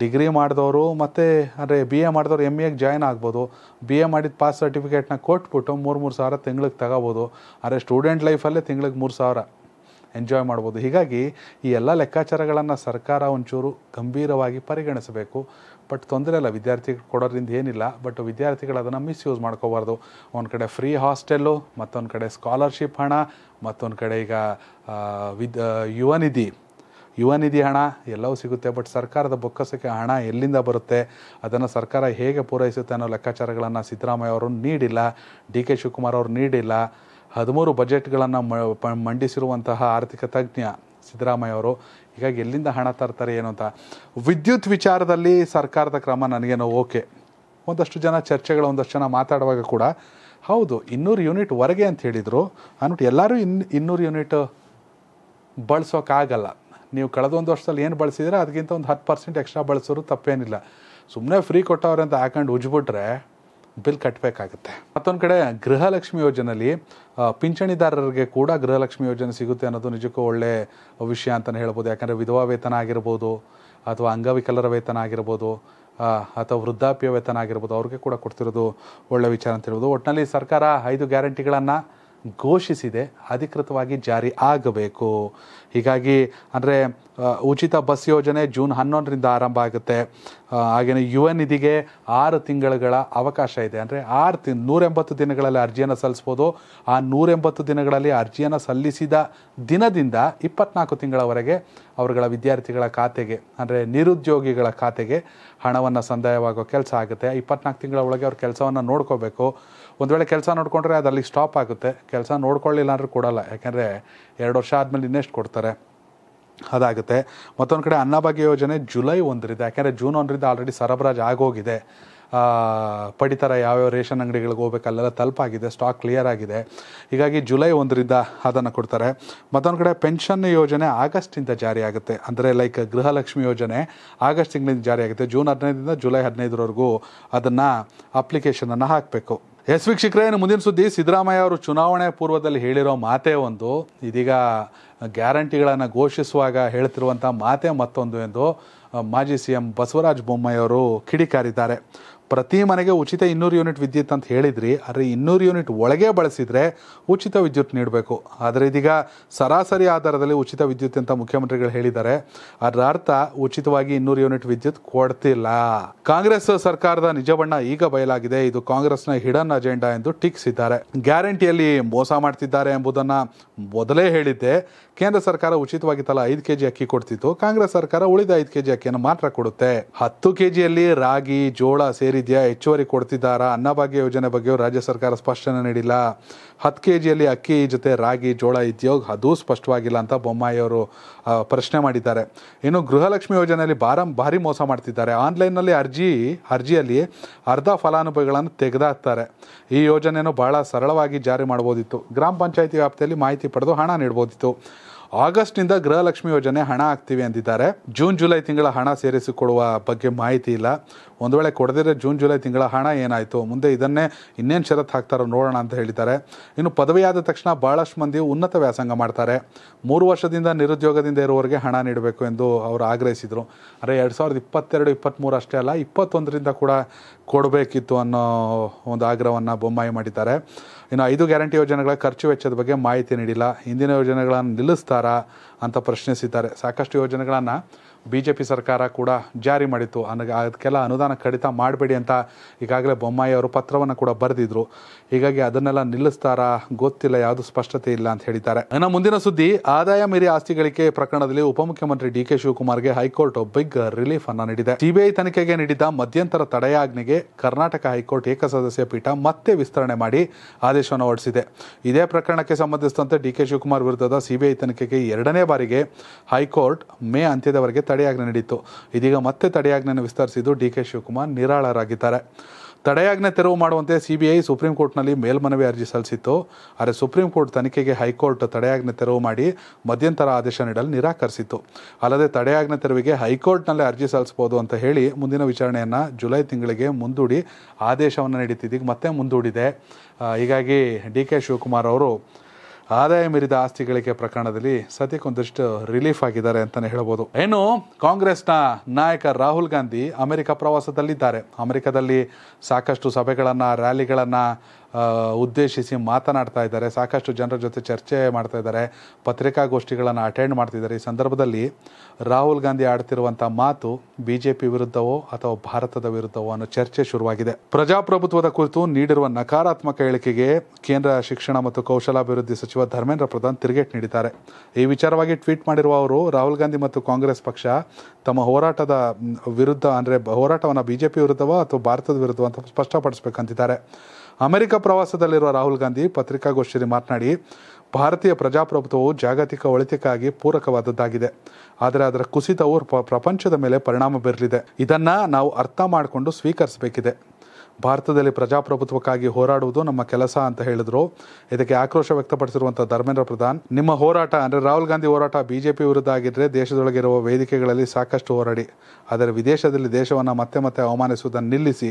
A: ಡಿಗ್ರಿ ಮಾಡಿದವರು ಮತ್ತು ಅಂದರೆ ಬಿ ಎ ಮಾಡಿದವರು ಎಮ್ ಎಗೆ ಜಾಯ್ನ್ ಆಗ್ಬೋದು ಬಿ ಎ ಮಾಡಿದ ಪಾಸ್ ಸರ್ಟಿಫಿಕೇಟ್ನ ಕೊಟ್ಬಿಟ್ಟು ಮೂರು ಮೂರು ಸಾವಿರ ತಿಂಗ್ಳಿಗೆ ತಗೋಬೋದು ಆದರೆ ಸ್ಟೂಡೆಂಟ್ ಲೈಫಲ್ಲೇ ತಿಂಗ್ಳಿಗೆ ಮೂರು ಸಾವಿರ ಎಂಜಾಯ್ ಮಾಡ್ಬೋದು ಹೀಗಾಗಿ ಈ ಎಲ್ಲ ಲೆಕ್ಕಾಚಾರಗಳನ್ನು ಸರ್ಕಾರ ಒಂಚೂರು ಗಂಭೀರವಾಗಿ ಪರಿಗಣಿಸಬೇಕು ಬಟ್ ತೊಂದರೆ ಇಲ್ಲ ವಿದ್ಯಾರ್ಥಿಗಳು ಕೊಡೋದ್ರಿಂದ ಏನಿಲ್ಲ ಬಟ್ ವಿದ್ಯಾರ್ಥಿಗಳು ಅದನ್ನು ಮಿಸ್ಯೂಸ್ ಮಾಡ್ಕೋಬಾರ್ದು ಒಂದು ಕಡೆ ಫ್ರೀ ಹಾಸ್ಟೆಲ್ಲು ಮತ್ತೊಂದು ಕಡೆ ಸ್ಕಾಲರ್ಶಿಪ್ ಹಣ ಮತ್ತೊಂದು ಕಡೆ ಈಗ ವಿದ್ ಯುವನಿಧಿ ಯುವ ನಿಧಿ ಹಣ ಎಲ್ಲವೂ ಸಿಗುತ್ತೆ ಬಟ್ ಸರ್ಕಾರದ ಬೊಕ್ಕಸಕ್ಕೆ ಹಣ ಎಲ್ಲಿಂದ ಬರುತ್ತೆ ಅದನ್ನು ಸರ್ಕಾರ ಹೇಗೆ ಪೂರೈಸುತ್ತೆ ಅನ್ನೋ ಲೆಕ್ಕಾಚಾರಗಳನ್ನು ಸಿದ್ದರಾಮಯ್ಯ ಅವರು ನೀಡಿಲ್ಲ ಡಿ ಕೆ ಶಿವಕುಮಾರ್ ಅವರು ನೀಡಿಲ್ಲ ಹದಿಮೂರು ಬಜೆಟ್ಗಳನ್ನು ಮಂಡಿಸಿರುವಂತಹ ಆರ್ಥಿಕ ತಜ್ಞ ಸಿದ್ದರಾಮಯ್ಯ ಅವರು ಹೀಗಾಗಿ ಎಲ್ಲಿಂದ ಹಣ ತರ್ತಾರೆ ಏನು ಅಂತ ವಿದ್ಯುತ್ ವಿಚಾರದಲ್ಲಿ ಸರ್ಕಾರದ ಕ್ರಮ ನನಗೇನೋ ಓಕೆ ಒಂದಷ್ಟು ಜನ ಚರ್ಚೆಗಳು ಒಂದಷ್ಟು ಜನ ಮಾತಾಡುವಾಗ ಕೂಡ ಹೌದು ಇನ್ನೂರು ಯೂನಿಟ್ ಹೊರಗೆ ಅಂತ ಹೇಳಿದರು ಅಂದ್ಬಿಟ್ಟು ಎಲ್ಲರೂ ಇನ್ ಇನ್ನೂರು ಯೂನಿಟ್ ಬಳಸೋಕ್ಕಾಗಲ್ಲ ನೀವು ಕಳೆದ ಒಂದು ವರ್ಷದಲ್ಲಿ ಏನು ಬಳಸಿದ್ರೆ ಅದಕ್ಕಿಂತ ಒಂದು ಹತ್ತು ಪರ್ಸೆಂಟ್ ಎಕ್ಸ್ಟ್ರಾ ಬಳಸೋರು ತಪ್ಪೇನಿಲ್ಲ ಸುಮ್ಮನೆ ಫ್ರೀ ಕೊಟ್ಟವ್ರೆ ಅಂತ ಹಾಕೊಂಡು ಉಜ್ಬಿಟ್ರೆ ಬಿಲ್ ಕಟ್ಟಬೇಕಾಗುತ್ತೆ ಮತ್ತೊಂದು ಕಡೆ ಗೃಹಲಕ್ಷ್ಮಿ ಯೋಜನೆಯಲ್ಲಿ ಪಿಂಚಣಿದಾರರಿಗೆ ಕೂಡ ಗೃಹಲಕ್ಷ್ಮಿ ಯೋಜನೆ ಸಿಗುತ್ತೆ ಅನ್ನೋದು ನಿಜಕ್ಕೂ ಒಳ್ಳೆ ವಿಷಯ ಅಂತಲೇ ಹೇಳ್ಬೋದು ಯಾಕಂದರೆ ವಿಧವಾ ವೇತನ ಆಗಿರ್ಬೋದು ಅಥವಾ ಅಂಗವಿಕಲರ ವೇತನ ಆಗಿರ್ಬೋದು ಅಥವಾ ವೃದ್ಧಾಪ್ಯ ವೇತನ ಆಗಿರ್ಬೋದು ಅವ್ರಿಗೆ ಕೂಡ ಕೊಡ್ತಿರೋದು ಒಳ್ಳೆ ವಿಚಾರ ಅಂತ ಹೇಳ್ಬೋದು ಒಟ್ಟಿನಲ್ಲಿ ಸರ್ಕಾರ ಐದು ಗ್ಯಾರಂಟಿಗಳನ್ನು ಘೋಷಿಸಿದೆ ಅಧಿಕೃತವಾಗಿ ಜಾರಿ ಆಗಬೇಕು ಹೀಗಾಗಿ ಅಂದರೆ ಉಚಿತ ಬಸ್ ಯೋಜನೆ ಜೂನ್ ಹನ್ನೊಂದರಿಂದ ಆರಂಭ ಆಗುತ್ತೆ ಹಾಗೆಯೇ ಯುವ ನಿಧಿಗೆ ಆರು ತಿಂಗಳುಗಳ ಅವಕಾಶ ಇದೆ ಅಂದರೆ ಆರು ತಿಂ ನೂರೆಂಬತ್ತು ದಿನಗಳಲ್ಲಿ ಅರ್ಜಿಯನ್ನು ಸಲ್ಲಿಸ್ಬೋದು ಆ ನೂರೆಂಬತ್ತು ದಿನಗಳಲ್ಲಿ ಅರ್ಜಿಯನ್ನು ಸಲ್ಲಿಸಿದ ದಿನದಿಂದ ಇಪ್ಪತ್ನಾಲ್ಕು ತಿಂಗಳವರೆಗೆ ಅವರುಗಳ ವಿದ್ಯಾರ್ಥಿಗಳ ಖಾತೆಗೆ ಅಂದರೆ ನಿರುದ್ಯೋಗಿಗಳ ಖಾತೆಗೆ ಹಣವನ್ನು ಸಂದಾಯವಾಗೋ ಕೆಲಸ ಆಗುತ್ತೆ ಇಪ್ಪತ್ನಾಲ್ಕು ತಿಂಗಳ ಒಳಗೆ ಅವ್ರ ಕೆಲಸವನ್ನು ನೋಡ್ಕೋಬೇಕು ಒಂದು ವೇಳೆ ಕೆಲಸ ನೋಡಿಕೊಂಡ್ರೆ ಅದಲ್ಲಿ ಸ್ಟಾಪ್ ಆಗುತ್ತೆ ಕೆಲಸ ನೋಡ್ಕೊಳ್ಳಿಲ್ಲ ಅಂದರೂ ಕೊಡಲ್ಲ ಯಾಕೆಂದರೆ ಎರಡು ವರ್ಷ ಆದಮೇಲೆ ಇನ್ನೆಷ್ಟು ಕೊಡ್ತಾರೆ ಅದಾಗುತ್ತೆ ಮತ್ತೊಂದು ಕಡೆ ಅನ್ನಭಾಗ್ಯ ಯೋಜನೆ ಜುಲೈ ಒಂದರಿಂದ ಯಾಕೆಂದರೆ ಜೂನ್ ಒಂದರಿಂದ ಆಲ್ರೆಡಿ ಸರಬರಾಜು ಆಗೋಗಿದೆ ಪಡಿತರ ಯಾವ್ಯಾವ ರೇಷನ್ ಅಂಗಡಿಗಳಿಗೆ ಹೋಗ್ಬೇಕು ತಲುಪಾಗಿದೆ ಸ್ಟಾಕ್ ಕ್ಲಿಯರ್ ಆಗಿದೆ ಹೀಗಾಗಿ ಜುಲೈ ಒಂದರಿಂದ ಅದನ್ನು ಕೊಡ್ತಾರೆ ಮತ್ತೊಂದು ಕಡೆ ಪೆನ್ಷನ್ ಯೋಜನೆ ಆಗಸ್ಟಿಂದ ಜಾರಿ ಆಗುತ್ತೆ ಅಂದರೆ ಲೈಕ್ ಗೃಹಲಕ್ಷ್ಮಿ ಯೋಜನೆ ಆಗಸ್ಟ್ ತಿಂಗಳಿಂದ ಜಾರಿ ಆಗುತ್ತೆ ಜೂನ್ ಹದಿನೈದರಿಂದ ಜುಲೈ ಹದಿನೈದರವರೆಗೂ ಅದನ್ನು ಅಪ್ಲಿಕೇಶನನ್ನು ಹಾಕಬೇಕು ಎಸ್ ವೀಕ್ಷಕರೇ ಇನ್ನು ಮುಂದಿನ ಸುದ್ದಿ ಸಿದ್ದರಾಮಯ್ಯ ಅವರು ಚುನಾವಣೆ ಪೂರ್ವದಲ್ಲಿ ಹೇಳಿರೋ ಮಾತೇ ಒಂದು ಇದೀಗ ಗ್ಯಾರಂಟಿಗಳನ್ನು ಘೋಷಿಸುವಾಗ ಹೇಳ್ತಿರುವಂಥ ಮಾತೆ ಮತ್ತೊಂದು ಎಂದು ಮಾಜಿ ಸಿ ಎಂ ಬಸವರಾಜ ಅವರು ಕಿಡಿಕಾರಿದ್ದಾರೆ ಪ್ರತಿ ಮನೆಗೆ ಉಚಿತ ಇನ್ನೂರು ಯೂನಿಟ್ ವಿದ್ಯುತ್ ಅಂತ ಹೇಳಿದ್ರಿ ಆದರೆ ಇನ್ನೂರು ಯೂನಿಟ್ ಒಳಗೆ ಬಳಸಿದರೆ ಉಚಿತ ವಿದ್ಯುತ್ ನೀಡಬೇಕು ಆದರೆ ಇದೀಗ ಸರಾಸರಿ ಆಧಾರದಲ್ಲಿ ಉಚಿತ ವಿದ್ಯುತ್ ಅಂತ ಮುಖ್ಯಮಂತ್ರಿಗಳು ಹೇಳಿದ್ದಾರೆ ಅದರ ಅರ್ಥ ಉಚಿತವಾಗಿ ಇನ್ನೂರು ಯೂನಿಟ್ ವಿದ್ಯುತ್ ಕೊಡ್ತಿಲ್ಲ ಕಾಂಗ್ರೆಸ್ ಸರ್ಕಾರದ ನಿಜ ಬಣ್ಣ ಈಗ ಬಯಲಾಗಿದೆ ಇದು ಕಾಂಗ್ರೆಸ್ನ ಹಿಡನ್ ಅಜೆಂಡಾ ಎಂದು ಟೀಕಿಸಿದ್ದಾರೆ ಗ್ಯಾರಂಟಿಯಲ್ಲಿ ಮೋಸ ಮಾಡ್ತಿದ್ದಾರೆ ಎಂಬುದನ್ನು ಮೊದಲೇ ಹೇಳಿದ್ದೆ ಕೇಂದ್ರ ಸರ್ಕಾರ ಉಚಿತವಾಗಿ ತಲಾ ಐದು ಕೆಜಿ ಅಕ್ಕಿ ಕೊಡ್ತಿತ್ತು ಕಾಂಗ್ರೆಸ್ ಸರ್ಕಾರ ಉಳಿದ ಐದು ಕೆಜಿ ಅಕ್ಕಿಯನ್ನು ಮಾತ್ರ ಕೊಡುತ್ತೆ ಹತ್ತು ಕೆಜಿಯಲ್ಲಿ ರಾಗಿ ಜೋಳ ಸೇರಿ ಇದೆಯಾ ಹೆಚ್ಚುವರಿ ಕೊಡ್ತಿದ್ದಾರಾ ಅನ್ನಭಾಗ್ಯ ಯೋಜನೆ ಬಗ್ಗೆ ರಾಜ್ಯ ಸರ್ಕಾರ ಸ್ಪಷ್ಟನೆ ನೀಡಿಲ್ಲ ಹತ್ತು ಕೆ ಜಿಯಲ್ಲಿ ಅಕ್ಕಿ ಜೊತೆ ರಾಗಿ ಜೋಳ ಇದೆಯೋ ಅದು ಸ್ಪಷ್ಟವಾಗಿಲ್ಲ ಅಂತ ಬೊಮ್ಮಾಯಿ ಅವರು ಪ್ರಶ್ನೆ ಮಾಡಿದ್ದಾರೆ ಇನ್ನು ಗೃಹಲಕ್ಷ್ಮಿ ಯೋಜನೆಯಲ್ಲಿ ಭಾರಂ ಭಾರಿ ಮೋಸ ಮಾಡ್ತಿದ್ದಾರೆ ಆನ್ಲೈನ್ನಲ್ಲಿ ಅರ್ಜಿ ಅರ್ಜಿಯಲ್ಲಿ ಅರ್ಧ ಫಲಾನುಭವಿಗಳನ್ನು ತೆಗೆದಾಕ್ತಾರೆ ಈ ಯೋಜನೆಯನ್ನು ಬಹಳ ಸರಳವಾಗಿ ಜಾರಿ ಮಾಡ್ಬೋದಿತ್ತು ಗ್ರಾಮ ಪಂಚಾಯಿತಿ ವ್ಯಾಪ್ತಿಯಲ್ಲಿ ಮಾಹಿತಿ ಪಡೆದು ಹಣ ನೀಡ್ಬೋದಿತ್ತು ಆಗಸ್ಟ್ನಿಂದ ಗೃಹಲಕ್ಷ್ಮಿ ಯೋಜನೆ ಹಣ ಹಾಕ್ತೀವಿ ಅಂದಿದ್ದಾರೆ ಜೂನ್ ಜುಲೈ ತಿಂಗಳ ಹಣ ಸೇರಿಸಿಕೊಡುವ ಬಗ್ಗೆ ಮಾಹಿತಿ ಇಲ್ಲ ಒಂದು ವೇಳೆ ಕೊಡದಿದ್ರೆ ಜೂನ್ ಜುಲೈ ತಿಂಗಳ ಹಣ ಏನಾಯಿತು ಮುಂದೆ ಇದನ್ನೇ ಇನ್ನೇನು ಷರತ್ತು ಹಾಕ್ತಾರೋ ನೋಡೋಣ ಅಂತ ಹೇಳಿದ್ದಾರೆ ಇನ್ನು ಪದವಿಯಾದ ತಕ್ಷಣ ಭಾಳಷ್ಟು ಮಂದಿ ಉನ್ನತ ವ್ಯಾಸಂಗ ಮಾಡ್ತಾರೆ ಮೂರು ವರ್ಷದಿಂದ ನಿರುದ್ಯೋಗದಿಂದ ಇರುವವರಿಗೆ ಹಣ ನೀಡಬೇಕು ಎಂದು ಅವರು ಆಗ್ರಹಿಸಿದರು ಅಂದರೆ ಎರಡು ಸಾವಿರದ ಇಪ್ಪತ್ತೆರಡು ಇಪ್ಪತ್ತ್ಮೂರು ಅಷ್ಟೇ ಅಲ್ಲ ಇಪ್ಪತ್ತೊಂದರಿಂದ ಕೂಡ ಕೊಡಬೇಕಿತ್ತು ಅನ್ನೋ ಒಂದು ಆಗ್ರಹವನ್ನು ಬೊಮ್ಮಾಯಿ ಮಾಡಿದ್ದಾರೆ ಇನ್ನು ಐದು ಗ್ಯಾರಂಟಿ ಯೋಜನೆಗಳ ಖರ್ಚು ವೆಚ್ಚದ ಬಗ್ಗೆ ಮಾಹಿತಿ ನೀಡಿಲ್ಲ ಹಿಂದಿನ ಯೋಜನೆಗಳನ್ನು ನಿಲ್ಲಿಸ್ತಾರಾ ಅಂತ ಪ್ರಶ್ನಿಸಿದ್ದಾರೆ ಸಾಕಷ್ಟು ಯೋಜನೆಗಳನ್ನು ಬಿ ಜೆ ಪಿ ಸರ್ಕಾರ ಕೂಡ ಜಾರಿ ಮಾಡಿತ್ತು ಅನ್ನ ಅದಕ್ಕೆಲ್ಲ ಅನುದಾನ ಕಡಿತ ಮಾಡಬೇಡಿ ಅಂತ ಈಗಾಗಲೇ ಬೊಮ್ಮಾಯಿ ಅವರು ಪತ್ರವನ್ನು ಕೂಡ ಬರೆದಿದ್ರು ಹೀಗಾಗಿ ಅದನ್ನೆಲ್ಲ ನಿಲ್ಲಿಸ್ತಾರಾ ಗೊತ್ತಿಲ್ಲ ಯಾವುದು ಸ್ಪಷ್ಟತೆ ಇಲ್ಲ ಅಂತ ಹೇಳಿದ್ದಾರೆ ಇನ್ನು ಮುಂದಿನ ಸುದ್ದಿ ಆದಾಯ ಮೀರಿ ಆಸ್ತಿ ಗಳಿಕೆ ಪ್ರಕರಣದಲ್ಲಿ ಉಪಮುಖ್ಯಮಂತ್ರಿ ಡಿ ಕೆ ಶಿವಕುಮಾರ್ಗೆ ಹೈಕೋರ್ಟ್ ಬಿಗ್ ರಿಲೀಫ್ ಅನ್ನ ನೀಡಿದೆ ಸಿಬಿಐ ತನಿಖೆಗೆ ನೀಡಿದ್ದ ಮಧ್ಯಂತರ ತಡೆಯಾಜ್ಞೆಗೆ ಕರ್ನಾಟಕ ಹೈಕೋರ್ಟ್ ಏಕಸದಸ್ಯ ಪೀಠ ಮತ್ತೆ ವಿಸ್ತರಣೆ ಮಾಡಿ ಆದೇಶವನ್ನು ಹೊರಡಿಸಿದೆ ಇದೇ ಪ್ರಕರಣಕ್ಕೆ ಸಂಬಂಧಿಸಿದಂತೆ ಡಿ ಕೆ ಶಿವಕುಮಾರ್ ವಿರುದ್ಧದ ಸಿಬಿಐ ತನಿಖೆಗೆ ಎರಡನೇ ಬಾರಿಗೆ ಹೈಕೋರ್ಟ್ ಮೇ ಅಂತ್ಯದವರೆಗೆ ತಡೆಯಾಜ್ಞೆ ನೀಡಿತ್ತು ಇದೀಗ ಮತ್ತೆ ತಡೆಯಾಜ್ಞೆಯನ್ನು ವಿಸ್ತರಿಸಿದ್ದು ಡಿ ಕೆ ಶಿವಕುಮಾರ್ ನಿರಾಳರಾಗಿದ್ದಾರೆ ತಡೆಯಾಜ್ಞೆ ತೆರವು ಮಾಡುವಂತೆ ಐ ಸುಪ್ರೀಂ ಕೋರ್ಟ್ನಲ್ಲಿ ಮೇಲ್ಮನವಿ ಅರ್ಜಿ ಸಲ್ಲಿಸಿತ್ತು ಆದರೆ ಸುಪ್ರೀಂ ಕೋರ್ಟ್ ತನಿಖೆಗೆ ಹೈಕೋರ್ಟ್ ತಡೆಯಾಜ್ಞೆ ತೆರವು ಮಾಡಿ ಮಧ್ಯಂತರ ಆದೇಶ ನೀಡಲು ನಿರಾಕರಿಸಿತ್ತು ಅಲ್ಲದೆ ತಡೆಯಾಜ್ಞೆ ತೆರವಿಗೆ ಹೈಕೋರ್ಟ್ನಲ್ಲೇ ಅರ್ಜಿ ಸಲ್ಲಿಸಬಹುದು ಅಂತ ಹೇಳಿ ಮುಂದಿನ ವಿಚಾರಣೆಯನ್ನು ಜುಲೈ ತಿಂಗಳಿಗೆ ಮುಂದೂಡಿ ಆದೇಶವನ್ನು ನೀಡುತ್ತಿದ್ದೀಗ ಮತ್ತೆ ಮುಂದೂಡಿದೆ ಹೀಗಾಗಿ ಡಿ ಕೆ ಶಿವಕುಮಾರ್ ಅವರು ಆದಾಯ ಮೀರಿದ ಆಸ್ತಿ ಗಳಿಕೆ ಪ್ರಕರಣದಲ್ಲಿ ಸದ್ಯಕ್ಕೆ ರಿಲೀಫ್ ಆಗಿದ್ದಾರೆ ಅಂತಾನೆ ಹೇಳಬಹುದು ಇನ್ನು ಕಾಂಗ್ರೆಸ್ನ ನಾಯಕ ರಾಹುಲ್ ಗಾಂಧಿ ಅಮೆರಿಕ ಪ್ರವಾಸದಲ್ಲಿದ್ದಾರೆ ಅಮೆರಿಕದಲ್ಲಿ ಸಾಕಷ್ಟು ಸಭೆಗಳನ್ನು ರ್ಯಾಲಿಗಳನ್ನು ಉದ್ದೇಶಿಸಿ ಮಾತನಾಡ್ತಾ ಇದ್ದಾರೆ ಸಾಕಷ್ಟು ಜನರ ಜೊತೆ ಚರ್ಚೆ ಮಾಡ್ತಾ ಇದ್ದಾರೆ ಪತ್ರಿಕಾಗೋಷ್ಠಿಗಳನ್ನು ಅಟೆಂಡ್ ಮಾಡ್ತಿದ್ದಾರೆ ಈ ಸಂದರ್ಭದಲ್ಲಿ ರಾಹುಲ್ ಗಾಂಧಿ ಆಡ್ತಿರುವಂಥ ಮಾತು ಬಿ ಜೆ ಪಿ ವಿರುದ್ಧವೋ ಅಥವಾ ಭಾರತದ ವಿರುದ್ಧವೋ ಅನ್ನೋ ಚರ್ಚೆ ಶುರುವಾಗಿದೆ ಪ್ರಜಾಪ್ರಭುತ್ವದ ಕುರಿತು ನೀಡಿರುವ ನಕಾರಾತ್ಮಕ ಹೇಳಿಕೆಗೆ ಕೇಂದ್ರ ಶಿಕ್ಷಣ ಮತ್ತು ಕೌಶಲಾಭಿವೃದ್ಧಿ ಸಚಿವ ಧರ್ಮೇಂದ್ರ ಪ್ರಧಾನ್ ತಿರುಗೇಟ್ ನೀಡಿದ್ದಾರೆ ಈ ವಿಚಾರವಾಗಿ ಟ್ವೀಟ್ ಮಾಡಿರುವ ಅವರು ರಾಹುಲ್ ಗಾಂಧಿ ಮತ್ತು ಕಾಂಗ್ರೆಸ್ ಪಕ್ಷ ತಮ್ಮ ಹೋರಾಟದ ವಿರುದ್ಧ ಅಂದರೆ ಹೋರಾಟವನ್ನು ಬಿ ಜೆ ಪಿ ವಿರುದ್ಧವೋ ಅಥವಾ ಭಾರತದ ವಿರುದ್ಧವೋ ಅಂತ ಸ್ಪಷ್ಟಪಡಿಸಬೇಕಂತಿದ್ದಾರೆ ಅಮೆರಿಕ ಪ್ರವಾಸದಲ್ಲಿರುವ ರಾಹುಲ್ ಗಾಂಧಿ ಪತ್ರಿಕಾಗೋಷ್ಠಿಯಲ್ಲಿ ಮಾತನಾಡಿ ಭಾರತೀಯ ಪ್ರಜಾಪ್ರಭುತ್ವವು ಜಾಗತಿಕ ಒಳಿತಕ್ಕಾಗಿ ಪೂರಕವಾದದ್ದಾಗಿದೆ ಆದರೆ ಅದರ ಕುಸಿತವು ಪ್ರಪಂಚದ ಮೇಲೆ ಪರಿಣಾಮ ಬೀರಲಿದೆ ಇದನ್ನ ನಾವು ಅರ್ಥ ಮಾಡಿಕೊಂಡು ಸ್ವೀಕರಿಸಬೇಕಿದೆ ಭಾರತದಲ್ಲಿ ಪ್ರಜಾಪ್ರಭುತ್ವಕ್ಕಾಗಿ ಹೋರಾಡುವುದು ನಮ್ಮ ಕೆಲಸ ಅಂತ ಹೇಳಿದ್ರು ಇದಕ್ಕೆ ಆಕ್ರೋಶ ವ್ಯಕ್ತಪಡಿಸಿರುವಂತಹ ಧರ್ಮೇಂದ್ರ ಪ್ರಧಾನ್ ನಿಮ್ಮ ಹೋರಾಟ ಅಂದ್ರೆ ರಾಹುಲ್ ಗಾಂಧಿ ಹೋರಾಟ ಬಿಜೆಪಿ ವಿರುದ್ಧ ಆಗಿದ್ರೆ ದೇಶದೊಳಗಿರುವ ವೇದಿಕೆಗಳಲ್ಲಿ ಸಾಕಷ್ಟು ಹೋರಾಡಿ ಆದರೆ ವಿದೇಶದಲ್ಲಿ ದೇಶವನ್ನು ಮತ್ತೆ ಮತ್ತೆ ಅವಮಾನಿಸುವುದನ್ನು ನಿಲ್ಲಿಸಿ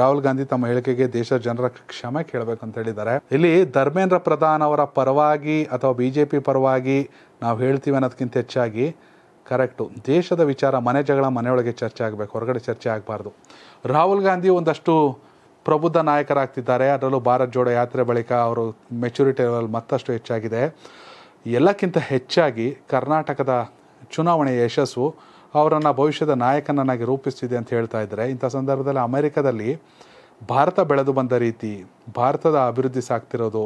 A: ರಾಹುಲ್ ಗಾಂಧಿ ತಮ್ಮ ಹೇಳಿಕೆಗೆ ದೇಶದ ಜನರ ಕ್ಷಮೆ ಕೇಳಬೇಕು ಅಂತ ಹೇಳಿದ್ದಾರೆ ಇಲ್ಲಿ ಧರ್ಮೇಂದ್ರ ಪ್ರಧಾನ್ ಅವರ ಪರವಾಗಿ ಅಥವಾ ಬಿಜೆಪಿ ಪರವಾಗಿ ನಾವು ಹೇಳ್ತೀವಿ ಅನ್ನೋದಕ್ಕಿಂತ ಹೆಚ್ಚಾಗಿ ಕರೆಕ್ಟು ದೇಶದ ವಿಚಾರ ಮನೆ ಜಗಳ ಮನೆಯೊಳಗೆ ಚರ್ಚೆ ಆಗಬೇಕು ಹೊರಗಡೆ ಚರ್ಚೆ ಆಗಬಾರ್ದು ರಾಹುಲ್ ಗಾಂಧಿ ಒಂದಷ್ಟು ಪ್ರಬುದ್ಧ ನಾಯಕರಾಗ್ತಿದ್ದಾರೆ ಅದರಲ್ಲೂ ಭಾರತ್ ಜೋಡೋ ಯಾತ್ರೆ ಬಳಿಕ ಅವರು ಮೆಚುರಿಟಿ ಲೆವೆಲ್ ಮತ್ತಷ್ಟು ಹೆಚ್ಚಾಗಿದೆ ಎಲ್ಲಕ್ಕಿಂತ ಹೆಚ್ಚಾಗಿ ಕರ್ನಾಟಕದ ಚುನಾವಣೆಯ ಯಶಸ್ಸು ಅವರನ್ನು ಭವಿಷ್ಯದ ನಾಯಕನನ್ನಾಗಿ ರೂಪಿಸ್ತಿದೆ ಅಂತ ಹೇಳ್ತಾ ಇದ್ದಾರೆ ಇಂಥ ಸಂದರ್ಭದಲ್ಲಿ ಅಮೆರಿಕದಲ್ಲಿ ಭಾರತ ಬೆಳೆದು ಬಂದ ರೀತಿ ಭಾರತದ ಅಭಿವೃದ್ಧಿ ಸಾಗ್ತಿರೋದು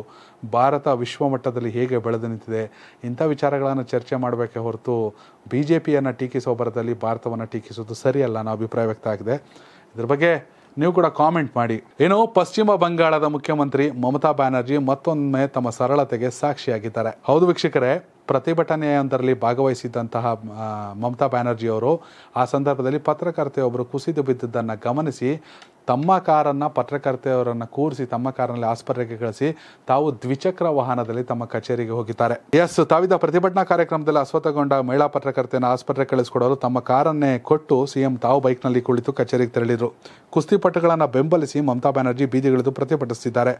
A: ಭಾರತ ವಿಶ್ವಮಟ್ಟದಲ್ಲಿ ಹೇಗೆ ಬೆಳೆದು ನಿಂತಿದೆ ಇಂಥ ವಿಚಾರಗಳನ್ನು ಚರ್ಚೆ ಮಾಡಬೇಕೆ ಹೊರತು ಬಿ ಜೆ ಪಿಯನ್ನು ಟೀಕಿಸೋ ಬರದಲ್ಲಿ ಭಾರತವನ್ನು ಟೀಕಿಸೋದು ಸರಿಯಲ್ಲ ನಾವು ಅಭಿಪ್ರಾಯ ವ್ಯಕ್ತ ಆಗಿದೆ ಇದ್ರ ಬಗ್ಗೆ ನೀವು ಕೂಡ ಕಾಮೆಂಟ್ ಮಾಡಿ ಏನು ಪಶ್ಚಿಮ ಬಂಗಾಳದ ಮುಖ್ಯಮಂತ್ರಿ ಮಮತಾ ಬ್ಯಾನರ್ಜಿ ಮತ್ತೊಮ್ಮೆ ತಮ್ಮ ಸರಳತೆಗೆ ಸಾಕ್ಷಿಯಾಗಿದ್ದಾರೆ ಹೌದು ವೀಕ್ಷಕರೇ ಪ್ರತಿಭಟನೆಯೊಂದರಲ್ಲಿ ಭಾಗವಹಿಸಿದ್ದಂತಹ ಮಮತಾ ಬ್ಯಾನರ್ಜಿ ಅವರು ಆ ಸಂದರ್ಭದಲ್ಲಿ ಪತ್ರಕರ್ತೆಯೊಬ್ಬರು ಕುಸಿದು ಬಿದ್ದದ್ದನ್ನು ಗಮನಿಸಿ ತಮ್ಮ ಕಾರನ್ನು ಪತ್ರಕರ್ತೆಯವರನ್ನು ಕೂರಿಸಿ ತಮ್ಮ ಕಾರಿನಲ್ಲಿ ಆಸ್ಪತ್ರೆಗೆ ಕಳಿಸಿ ತಾವು ದ್ವಿಚಕ್ರ ವಾಹನದಲ್ಲಿ ತಮ್ಮ ಕಚೇರಿಗೆ ಹೋಗಿದ್ದಾರೆ ಎಸ್ ತಾವಿದ ಪ್ರತಿಭಟನಾ ಕಾರ್ಯಕ್ರಮದಲ್ಲಿ ಅಸ್ವತಗೊಂಡ ಮಹಿಳಾ ಪತ್ರಕರ್ತೆಯನ್ನು ಆಸ್ಪತ್ರೆಗೆ ಕಳಿಸ್ಕೊಡೋರು ತಮ್ಮ ಕಾರನ್ನೇ ಕೊಟ್ಟು ಸಿಎಂ ತಾವು ಬೈಕ್ನಲ್ಲಿ ಕುಳಿತು ಕಚೇರಿಗೆ ತೆರಳಿದರು ಕುಸ್ತಿಪಟುಗಳನ್ನು ಬೆಂಬಲಿಸಿ ಮಮತಾ ಬ್ಯಾನರ್ಜಿ ಬೀದಿಗಿಳಿದು ಪ್ರತಿಭಟಿಸಿದ್ದಾರೆ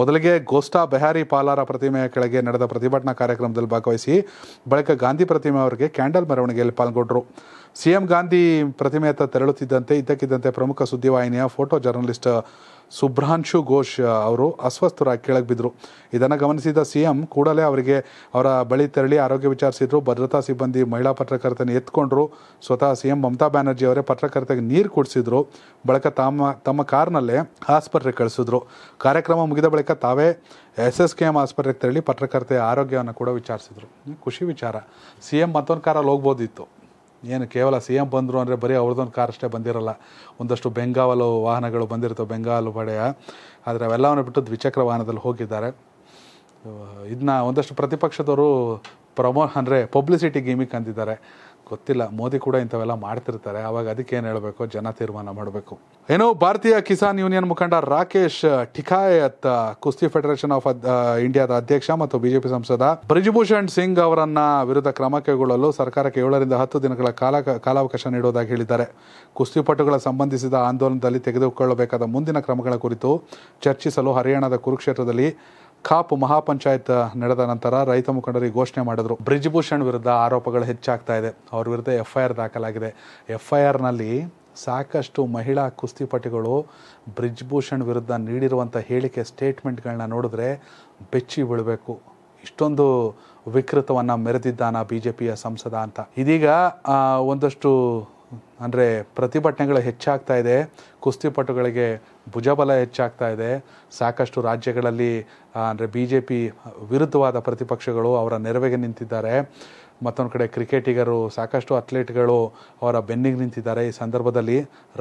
A: ಮೊದಲಿಗೆ ಗೋಸ್ಟಾ ಬೆಹಾರಿ ಪಾಲಾರ ಪ್ರತಿಮೆಯ ಕೆಳಗೆ ನಡೆದ ಪ್ರತಿಭಟನಾ ಕಾರ್ಯಕ್ರಮದಲ್ಲಿ ಭಾಗವಹಿಸಿ ಬಳಿಕ ಗಾಂಧಿ ಪ್ರತಿಮೆ ಅವರಿಗೆ ಕ್ಯಾಂಡಲ್ ಮೆರವಣಿಗೆಯಲ್ಲಿ ಪಾಲ್ಗೊಂಡರು ಸಿಎಂ ಗಾಂಧಿ ಪ್ರತಿಮೆ ತೆರಳುತ್ತಿದ್ದಂತೆ ಇದ್ದಕ್ಕಿದ್ದಂತೆ ಪ್ರಮುಖ ಸುದ್ದಿವಾಹಿನಿಯ ಫೋಟೋ ಜರ್ನಲಿಸ್ಟ್ ಸುಬ್ರಾಂಶು ಘೋಷ್ ಅವರು ಅಸ್ವಸ್ಥರಾಗಿ ಕೆಳಗೆ ಬಿದ್ದರು ಇದನ್ನು ಗಮನಿಸಿದ ಎಂ ಕೂಡಲೇ ಅವರಿಗೆ ಅವರ ಬಳಿ ತೆರಳಿ ಆರೋಗ್ಯ ವಿಚಾರಿಸಿದ್ರು ಭದ್ರತಾ ಸಿಬ್ಬಂದಿ ಮಹಿಳಾ ಪತ್ರಕರ್ತನ ಎತ್ಕೊಂಡ್ರು ಸ್ವತಃ ಸಿ ಎಂ ಮಮತಾ ಬ್ಯಾನರ್ಜಿ ಅವರೇ ಪತ್ರಕರ್ತರಿಗೆ ನೀರು ಕುಡಿಸಿದ್ರು ಬಳಿಕ ತಮ್ಮ ತಮ್ಮ ಕಾರ್ನಲ್ಲೇ ಆಸ್ಪತ್ರೆಗೆ ಕಳಿಸಿದ್ರು ಕಾರ್ಯಕ್ರಮ ಮುಗಿದ ಬಳಿಕ ತಾವೇ ಎಸ್ ಎಸ್ ಕೆ ಎಂ ಆಸ್ಪತ್ರೆಗೆ ತೆರಳಿ ಪತ್ರಕರ್ತೆಯ ಆರೋಗ್ಯವನ್ನು ಕೂಡ ವಿಚಾರಿಸಿದ್ರು ಖುಷಿ ವಿಚಾರ ಸಿ ಎಂ ಮತ್ತೊಂದು ಕಾರಲ್ಲಿ ಹೋಗ್ಬೋದಿತ್ತು ಏನು ಕೇವಲ ಸಿ ಎಂ ಬಂದರು ಅಂದರೆ ಬರೀ ಅವ್ರದ್ದೊಂದು ಕಾರ್ ಅಷ್ಟೇ ಬಂದಿರಲ್ಲ ಒಂದಷ್ಟು ಬೆಂಗಾವಲು ವಾಹನಗಳು ಬಂದಿರ್ತವೆ ಬೆಂಗಾಲು ಪಡೆಯ ಆದರೆ ಅವೆಲ್ಲವನ್ನು ಬಿಟ್ಟು ದ್ವಿಚಕ್ರ ವಾಹನದಲ್ಲಿ ಹೋಗಿದ್ದಾರೆ ಇದನ್ನ ಒಂದಷ್ಟು ಪ್ರತಿಪಕ್ಷದವರು ಪ್ರಮೋ ಅಂದರೆ ಪಬ್ಲಿಸಿಟಿ ಗೇಮಿಗೆ ಅಂದಿದ್ದಾರೆ ಗೊತ್ತಿಲ್ಲ ಮೋದಿ ಕೂಡ ಇಂಥವೆಲ್ಲ ಮಾಡ್ತಿರ್ತಾರೆ ಅವಾಗ ಅದಕ್ಕೆ ಏನು ಹೇಳಬೇಕು ಜನ ತೀರ್ಮಾನ ಮಾಡಬೇಕು ಏನು ಭಾರತೀಯ ಕಿಸಾನ್ ಯೂನಿಯನ್ ಮುಖಂಡ ರಾಕೇಶ್ ಠಿಕಾಯತ್ ಕುಸ್ತಿ ಫೆಡರೇಷನ್ ಆಫ್ ಇಂಡಿಯಾದ ಅಧ್ಯಕ್ಷ ಮತ್ತು ಬಿಜೆಪಿ ಸಂಸದ ಬ್ರಿಜಭೂಷಣ್ ಸಿಂಗ್ ಅವರನ್ನ ವಿರುದ್ಧ ಕ್ರಮ ಕೈಗೊಳ್ಳಲು ಸರ್ಕಾರಕ್ಕೆ ಏಳರಿಂದ ಹತ್ತು ದಿನಗಳ ಕಾಲ ಕಾಲಾವಕಾಶ ನೀಡುವುದಾಗಿ ಹೇಳಿದ್ದಾರೆ ಕುಸ್ತಿಪಟುಗಳ ಸಂಬಂಧಿಸಿದ ಆಂದೋಲನದಲ್ಲಿ ತೆಗೆದುಕೊಳ್ಳಬೇಕಾದ ಮುಂದಿನ ಕ್ರಮಗಳ ಕುರಿತು ಚರ್ಚಿಸಲು ಹರಿಯಾಣದ ಕುರುಕ್ಷೇತ್ರದಲ್ಲಿ ಕಾಪ್ ಮಹಾಪಂಚಾಯತ್ ನಡೆದ ನಂತರ ರೈತ ಮುಖಂಡರಿಗೆ ಘೋಷಣೆ ಮಾಡಿದ್ರು ಬ್ರಿಜ್ಭೂಷಣ್ ವಿರುದ್ಧ ಆರೋಪಗಳು ಹೆಚ್ಚಾಗ್ತಾ ಇದೆ ಅವ್ರ ವಿರುದ್ಧ ಆರ್ ದಾಖಲಾಗಿದೆ ನಲ್ಲಿ ಸಾಕಷ್ಟು ಮಹಿಳಾ ಕುಸ್ತಿಪಟುಗಳು ಬ್ರಿಜ್ಭೂಷಣ್ ವಿರುದ್ಧ ನೀಡಿರುವಂಥ ಹೇಳಿಕೆ ಸ್ಟೇಟ್ಮೆಂಟ್ಗಳನ್ನ ನೋಡಿದ್ರೆ ಬೆಚ್ಚಿ ಬೀಳಬೇಕು ಇಷ್ಟೊಂದು ವಿಕೃತವನ್ನು ಮೆರೆದಿದ್ದಾನ ಬಿ ಜೆ ಪಿಯ ಸಂಸದ ಅಂತ ಇದೀಗ ಒಂದಷ್ಟು ಅಂದರೆ ಪ್ರತಿಭಟನೆಗಳು ಹೆಚ್ಚಾಗ್ತಾ ಇದೆ ಕುಸ್ತಿಪಟುಗಳಿಗೆ ಭುಜಬಲ ಹೆಚ್ಚಾಗ್ತಾ ಇದೆ ಸಾಕಷ್ಟು ರಾಜ್ಯಗಳಲ್ಲಿ ಅಂದರೆ ಬಿ ಜೆ ಪಿ ವಿರುದ್ಧವಾದ ಪ್ರತಿಪಕ್ಷಗಳು ಅವರ ನೆರವಿಗೆ ನಿಂತಿದ್ದಾರೆ ಮತ್ತೊಂದು ಕಡೆ ಕ್ರಿಕೆಟಿಗರು ಸಾಕಷ್ಟು ಅಥ್ಲೀಟ್ಗಳು ಅವರ ಬೆನ್ನಿಗೆ ನಿಂತಿದ್ದಾರೆ ಈ ಸಂದರ್ಭದಲ್ಲಿ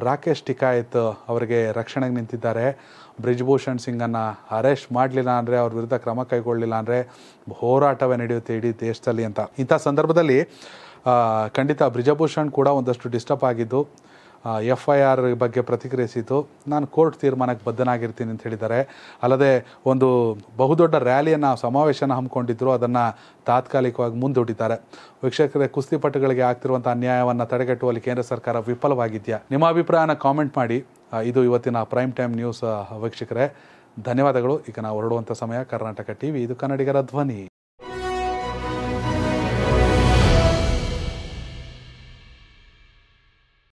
A: ರಾಕೇಶ್ ಟಿಕಾಯತ್ ಅವರಿಗೆ ರಕ್ಷಣೆಗೆ ನಿಂತಿದ್ದಾರೆ ಬ್ರಿಜ್ಭೂಷಣ್ ಸಿಂಗನ್ನು ಅರೆಸ್ಟ್ ಮಾಡಲಿಲ್ಲ ಅಂದರೆ ಅವ್ರ ವಿರುದ್ಧ ಕ್ರಮ ಕೈಗೊಳ್ಳಲಿಲ್ಲ ಅಂದರೆ ಹೋರಾಟವೇ ನಡೆಯುತ್ತೆ ಇಡೀ ದೇಶದಲ್ಲಿ ಅಂತ ಇಂಥ ಸಂದರ್ಭದಲ್ಲಿ ಖಂಡಿತ ಬ್ರಿಜಭೂಷಣ್ ಕೂಡ ಒಂದಷ್ಟು ಡಿಸ್ಟರ್ಬ್ ಆಗಿದ್ದು ಎಫ್ ಐ ಆರ್ ಬಗ್ಗೆ ಪ್ರತಿಕ್ರಿಯಿಸಿತು ನಾನು ಕೋರ್ಟ್ ತೀರ್ಮಾನಕ್ಕೆ ಬದ್ಧನಾಗಿರ್ತೀನಿ ಅಂತ ಹೇಳಿದ್ದಾರೆ ಅಲ್ಲದೆ ಒಂದು ಬಹುದೊಡ್ಡ ರ್ಯಾಲಿಯನ್ನು ಸಮಾವೇಶನ ಹಮ್ಮಿಕೊಂಡಿದ್ದರು ಅದನ್ನು ತಾತ್ಕಾಲಿಕವಾಗಿ ಮುಂದೂಡಿದ್ದಾರೆ ವೀಕ್ಷಕರೇ ಕುಸ್ತಿಪಟುಗಳಿಗೆ ಆಗ್ತಿರುವಂಥ ಅನ್ಯಾಯವನ್ನು ತಡೆಗಟ್ಟುವಲ್ಲಿ ಕೇಂದ್ರ ಸರ್ಕಾರ ವಿಫಲವಾಗಿದೆಯಾ ನಿಮ್ಮ ಅಭಿಪ್ರಾಯನ ಕಾಮೆಂಟ್ ಮಾಡಿ ಇದು ಇವತ್ತಿನ ಪ್ರೈಮ್ ಟೈಮ್ ನ್ಯೂಸ್ ವೀಕ್ಷಕರೇ ಧನ್ಯವಾದಗಳು ಈಗ ನಾವು ಹೊರಡುವಂಥ ಸಮಯ ಕರ್ನಾಟಕ ಟಿ ವಿ ಇದು ಕನ್ನಡಿಗರ ಧ್ವನಿ